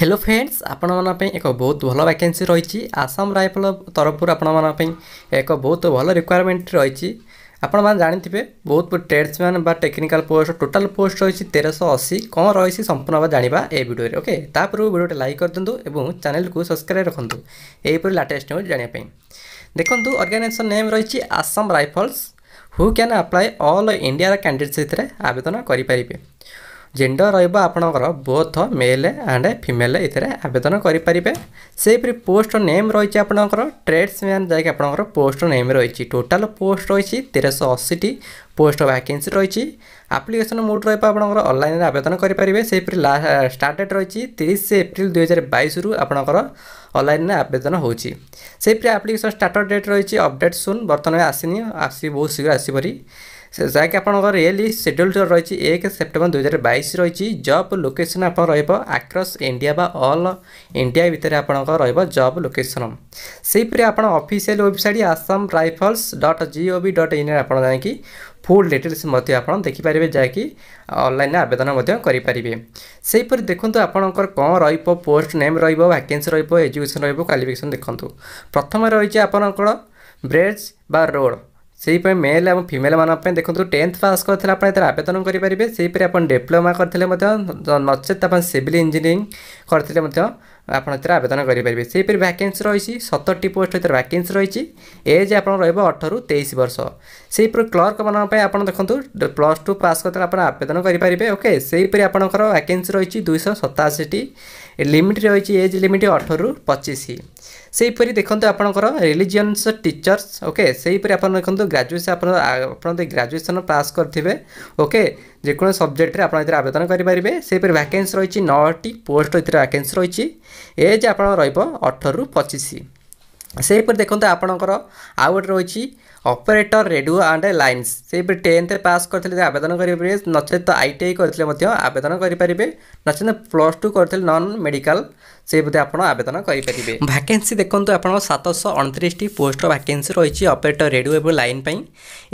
hello friends ଆପଣମାନଙ୍କ ପାଇଁ ଏକ ବହୁତ ଭଲ ଭ୍ୟାକେନ୍ସି ରହିଛି ଆସାମ ରାଇଫଲ ତରଫରୁ ଆପଣମାନଙ୍କ ପାଇଁ ଏକ ବହୁତ ଭଲ ରିକ୍ୱାରମେଣ୍ଟ ରହିଛି ଆପଣମାନେ ଜାଣିଥିବେ ବହୁତ ଟ୍ରେଡ୍ସମ୍ୟାନ୍ ବା ଟେକ୍ନିକାଲ ପୋଷ୍ଟ ଟୋଟାଲ ପୋଷ୍ଟ ରହିଛି ତେରଶହ ଅଶୀ କ'ଣ ରହିଛି ସମ୍ପୂର୍ଣ୍ଣ ଭାବେ ଜାଣିବା ଏ ଭିଡ଼ିଓରେ ଓକେ ତା ପୂର୍ବରୁ ଭିଡ଼ିଓଟି ଲାଇକ୍ କରିଦିଅନ୍ତୁ ଏବଂ ଚ୍ୟାନେଲକୁ ସବସ୍କ୍ରାଇବ୍ ରଖନ୍ତୁ ଏହିପରି ଲାଟେଷ୍ଟ ନ୍ୟୁଜ୍ ଜାଣିବା ପାଇଁ ଦେଖନ୍ତୁ ଅର୍ଗାନାଇଜେସନ୍ ନେମ୍ ରହିଛି Assam rifles who can apply all ଇଣ୍ଡିଆର କ୍ୟାଣ୍ଡିଡେଟ୍ ସେଥିରେ ଆବେଦନ କରିପାରିବେ ଜେଣ୍ଡର ରହିବ ଆପଣଙ୍କର ବୋଥ୍ ମେଲ୍ ଆଣ୍ଡ ଫିମେଲ୍ ଏଥିରେ ଆବେଦନ କରିପାରିବେ ସେହିପରି ପୋଷ୍ଟର ନେମ୍ ରହିଛି ଆପଣଙ୍କର ଟ୍ରେଡ୍ସମ୍ୟାନ୍ ଯାଇକି ଆପଣଙ୍କର ପୋଷ୍ଟର ନେମ୍ ରହିଛି ଟୋଟାଲ୍ ପୋଷ୍ଟ ରହିଛି ତେରଶହ ଅଶୀଟି ପୋଷ୍ଟ ଭ୍ୟାକେନ୍ସି ରହିଛି ଆପ୍ଲିକେସନ୍ ମୋଡ଼ ରହିବ ଆପଣଙ୍କର ଅନଲାଇନ୍ରେ ଆବେଦନ କରିପାରିବେ ସେହିପରି ଷ୍ଟାର୍ଟ ଡେଟ୍ ରହିଛି ତିରିଶ ଏପ୍ରିଲ ଦୁଇହଜାର ବାଇଶରୁ ଆପଣଙ୍କର ଅନଲାଇନ୍ରେ ଆବେଦନ ହେଉଛି ସେହିପରି ଆପ୍ଲିକେସନ୍ ଷ୍ଟାର୍ଟର ଡେଟ୍ ରହିଛି ଅପଡ଼େଟ୍ ସୁନ୍ ବର୍ତ୍ତମାନ ଆସିନି ଆସିବି ବହୁତ ଶୀଘ୍ର ଆସିପାରି ଯାହାକି ଆପଣଙ୍କର ରିଏଲି ସେଡ୍ୟୁଲ୍ ରହିଛି ଏକ ସେପ୍ଟେମ୍ବର ଦୁଇହଜାର ବାଇଶ ରହିଛି ଜବ୍ ଲୋକେସନ୍ ଆପଣ ରହିବ ଆକ୍ରସ୍ ଇଣ୍ଡିଆ ବା ଅଲ୍ ଇଣ୍ଡିଆ ଭିତରେ ଆପଣଙ୍କର ରହିବ ଜବ୍ ଲୋକେସନ୍ ସେହିପରି ଆପଣ official website Assam rifles dot G O V dot ଇନ୍ରେ ଆପଣ ଯାଇକି ফুল ডিটেলস মধ্যে আপনার দেখিপারে যাকি অনলাইন আবেদন করে সেইপরি দেখুন আপনার কম রহব পোস্ট নেম রহব ভ্যাকেন্সি রহব এজুকেশন রহব ক্বালিফিকেসন দেখুন প্রথমে রয়েছে আপনার ব্রেজ বা রোড সেইপাই মেল এবং ফিমেল মানুষ দেখুন টেন্থ পাস করে আপনার এতে আবেদন করে পেয়ে সেইপরি আপনার ডিপ্লোমা করে নচেত আপনার সিভিল ইঞ্জিনিয়ারিং করে আপনার এতে আবেদন করে পেয়ে সেইপরি ভ্যাকেন্সি রয়েছে সতরটি পোস্ট এতে ভ্যাকেন্সি রয়েছে এজ আপনার রহব অঠর তেইশ বর্ষ সেইপরি ক্লর্ক মানুষ আপনার দেখুন প্লস টু পাস করে আপনার আবেদন করে পেয়ে ওকে সেইপরি আপনার ভ্যাকেন্সি রয়েছে দুইশ সতাশিটি লিমিট রয়েছে এজ লিমিট অঠর পঁচিশ ସେହିପରି ଦେଖନ୍ତୁ ଆପଣଙ୍କର ରିଲିଜିଅନ୍ସ ଟିଚର୍ସ ଓକେ ସେହିପରି ଆପଣ ଦେଖନ୍ତୁ ଗ୍ରାଜୁଏସନ୍ ଆପଣ ଆପଣ ଗ୍ରାଜୁଏସନ୍ ପାସ୍ କରିଥିବେ ଓକେ ଯେକୌଣସି ସବଜେକ୍ଟରେ ଆପଣ ଏଥିରେ ଆବେଦନ କରିପାରିବେ ସେହିପରି ଭ୍ୟାକେନ୍ସି ରହିଛି ନଅଟି ପୋଷ୍ଟ ଏଥିରେ ଭ୍ୟାକେନ୍ସି ରହିଛି ଏଜ୍ ଆପଣଙ୍କର ରହିବ ଅଠରରୁ ପଚିଶ ସେହିପରି ଦେଖନ୍ତୁ ଆପଣଙ୍କର ଆଉ ଗୋଟେ ରହିଛି ଅପରେଟର ରେଡ଼ିଓ ଆଣ୍ଡ ଲାଇନ୍ସ ସେହିପରି ଟେନ୍ଥରେ ପାସ୍ କରିଥିଲେ ଆବେଦନ କରିପାରିବେ ନଚେତ ଆଇ ଟି ଆଇ କରିଥିଲେ ମଧ୍ୟ ଆବେଦନ କରିପାରିବେ ନଚେତ ପ୍ଲସ୍ ଟୁ କରିଥିଲେ ନନ୍ ମେଡ଼ିକାଲ ସେ ବୋଧେ ଆପଣ ଆବେଦନ କରିପାରିବେ ଭାକେନ୍ସି ଦେଖନ୍ତୁ ଆପଣଙ୍କ ସାତଶହ ଅଣତିରିଶଟି ପୋଷ୍ଟ ଭାକେନ୍ସି ରହିଛି ଅପରେଟର ରେଡ଼ିଓ ଏବଂ ଲାଇନ୍ ପାଇଁ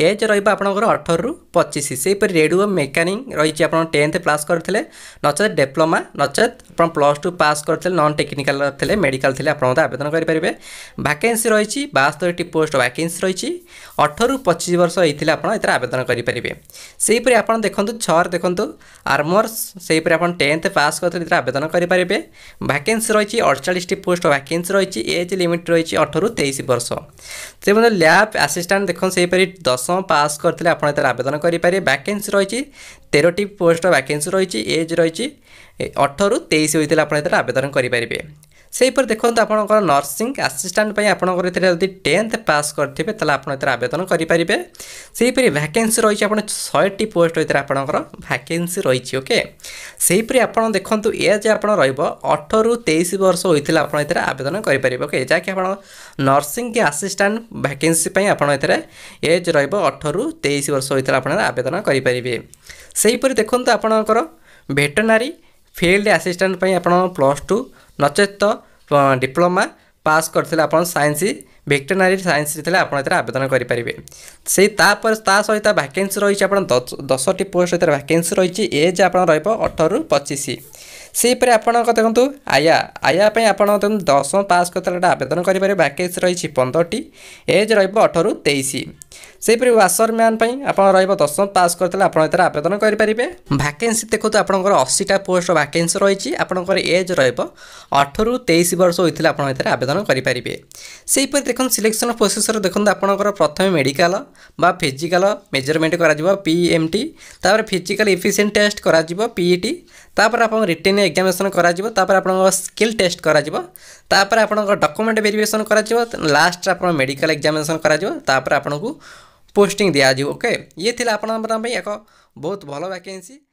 ଏଜ୍ ରହିବ ଆପଣଙ୍କର ଅଠରରୁ ପଚିଶ ସେହିପରି ରେଡ଼ିଓ ମେକାନିକ୍ ରହିଛି ଆପଣ ଟେନ୍ଥ ପାସ୍ କରିଥିଲେ ନଚେତ୍ ଡିପ୍ଲୋମା ନଚେତ୍ ଆପଣ ପ୍ଲସ୍ ଟୁ ପାସ୍ କରିଥିଲେ ନନ୍ ଟେକ୍ନିକାଲ ଥିଲେ ମେଡ଼ିକାଲ ଥିଲେ ଆପଣ ମଧ୍ୟ ଆବେଦନ କରିପାରିବେ ভ্যাকেন্সি রয়েছে বাস্তরটি পোস্ট ভ্যাকেন্সি রয়েছে অঠর পঁচিশ বর্ষ হয়েছে আপনার এতে আবেদন করে পারে সেইপরি আপনার দেখুন ছর দেখুন আর্মর্স সেইপরি আপনার টেন্থ পাস করে এতে আবেদন করে পারে ভ্যাকেন্সি রয়েছে অড়চাশটি পোস্ট ভ্যাকেন্সি রয়েছে এজ লিমিট রয়েছে অঠর তেইশ বর্ষ সেপর্যন্ত ল্যাব আসিষ্টাট দেখুন সেইপরি দশম পাস করে আপনার এতে আবেদন করে পারে ভ্যাকেন্সি রয়েছে তেরোটি পোস্ট ভ্যাকেন্সি রয়েছে এজ রয়েছে অঠর তেইশ হয়েছে আপনার এতে আবেদন করে পারে ସେହିପରି ଦେଖନ୍ତୁ ଆପଣଙ୍କର ନର୍ସିଂ ଆସିଷ୍ଟାଣ୍ଟ ପାଇଁ ଆପଣଙ୍କର ଏଥିରେ ଯଦି ଟେନ୍ଥ ପାସ୍ କରିଥିବେ ତାହେଲେ ଆପଣ ଏଥିରେ ଆବେଦନ କରିପାରିବେ ସେହିପରି ଭ୍ୟାକେନ୍ସି ରହିଛି ଆପଣ ଶହେଟି ପୋଷ୍ଟ ଭିତରେ ଆପଣଙ୍କର ଭ୍ୟାକେନ୍ସି ରହିଛି ଓକେ ସେହିପରି ଆପଣ ଦେଖନ୍ତୁ ଏଜ୍ ଆପଣ ରହିବ ଅଠରରୁ ତେଇଶ ବର୍ଷ ହୋଇଥିଲେ ଆପଣ ଏଥିରେ ଆବେଦନ କରିପାରିବେ ଓକେ ଯାହାକି ଆପଣ ନର୍ସିଂ କି ଆସିଷ୍ଟାଣ୍ଟ ଭ୍ୟାକେନ୍ସି ପାଇଁ ଆପଣ ଏଥିରେ ଏଜ୍ ରହିବ ଅଠରରୁ ତେଇଶ ବର୍ଷ ହୋଇଥିଲେ ଆପଣ ଆବେଦନ କରିପାରିବେ ସେହିପରି ଦେଖନ୍ତୁ ଆପଣଙ୍କର ଭେଟନାରୀ ଫିଲ୍ଡ ଆସିଷ୍ଟାଣ୍ଟ ପାଇଁ ଆପଣ ପ୍ଲସ୍ ଟୁ ନଚେତ ଡିପ୍ଲୋମା ପାସ୍ କରିଥିଲେ ଆପଣ ସାଇନ୍ସ ଭେକ୍ଟେନାରୀ ସାଇନ୍ସରେ ଥିଲେ ଆପଣ ଏଥିରେ ଆବେଦନ କରିପାରିବେ ସେଇ ତାପରେ ତା ସହିତ ଭ୍ୟାକେନ୍ସି ରହିଛି ଆପଣ ଦଶଟି ପୋଷ୍ଟ ସହିତ ଭ୍ୟାକେନ୍ସି ରହିଛି ଏଜ୍ ଆପଣ ରହିବ ଅଠରରୁ ପଚିଶ ସେହିପରି ଆପଣଙ୍କ ଦେଖନ୍ତୁ ଆୟା ଆୟା ପାଇଁ ଆପଣ ଦେଖନ୍ତୁ ଦଶମ ପାସ୍ କରିଥିଲେ ଆବେଦନ କରିପାରିବେ ଭ୍ୟାକେନ୍ସି ରହିଛି ପନ୍ଦରଟି ଏଜ୍ ରହିବ ଅଠରରୁ ତେଇଶ ସେହିପରି ୱାସରମ୍ୟାନ୍ ପାଇଁ ଆପଣ ରହିବ ଦଶମ ପାସ୍ କରିଥିଲେ ଆପଣ ଏଥିରେ ଆବେଦନ କରିପାରିବେ ଭାକେନ୍ସି ଦେଖନ୍ତୁ ଆପଣଙ୍କର ଅଶୀଟା ପୋଷ୍ଟର ଭାକେନ୍ସି ରହିଛି ଆପଣଙ୍କର ଏଜ୍ ରହିବ ଅଠରରୁ ତେଇଶ ବର୍ଷ ହୋଇଥିଲେ ଆପଣ ଏଥିରେ ଆବେଦନ କରିପାରିବେ ସେହିପରି ଦେଖନ୍ତୁ ସିଲେକ୍ସନ୍ ପ୍ରୋସେସ୍ରେ ଦେଖନ୍ତୁ ଆପଣଙ୍କର ପ୍ରଥମେ ମେଡ଼ିକାଲ ବା ଫିଜିକାଲ ମେଜରମେଣ୍ଟ କରାଯିବ ପି ଏମ୍ ଟି ତା'ପରେ ଫିଜିକାଲ ଇଫିସିଏଣ୍ଟ ଟେଷ୍ଟ କରାଯିବ ପିଇଟି e ତାପରେ ଆପଣଙ୍କ ରିଟର୍ନ ଏକ୍ଜାମିନେସନ୍ କରାଯିବ ତାପରେ ଆପଣଙ୍କ ସ୍କିଲ୍ ଟେଷ୍ଟ କରାଯିବ ତାପରେ ଆପଣଙ୍କ ଡକୁମେଣ୍ଟ ଭେରିଫିକେସନ୍ କରାଯିବ ଲାଷ୍ଟରେ ଆପଣ ମେଡ଼ିକାଲ ଏକ୍ଜାମିନେସନ୍ କରାଯିବ ତାପରେ ଆପଣଙ୍କୁ पोस्टिंग दिया ओके ये थी आपण एक बहुत भल वैके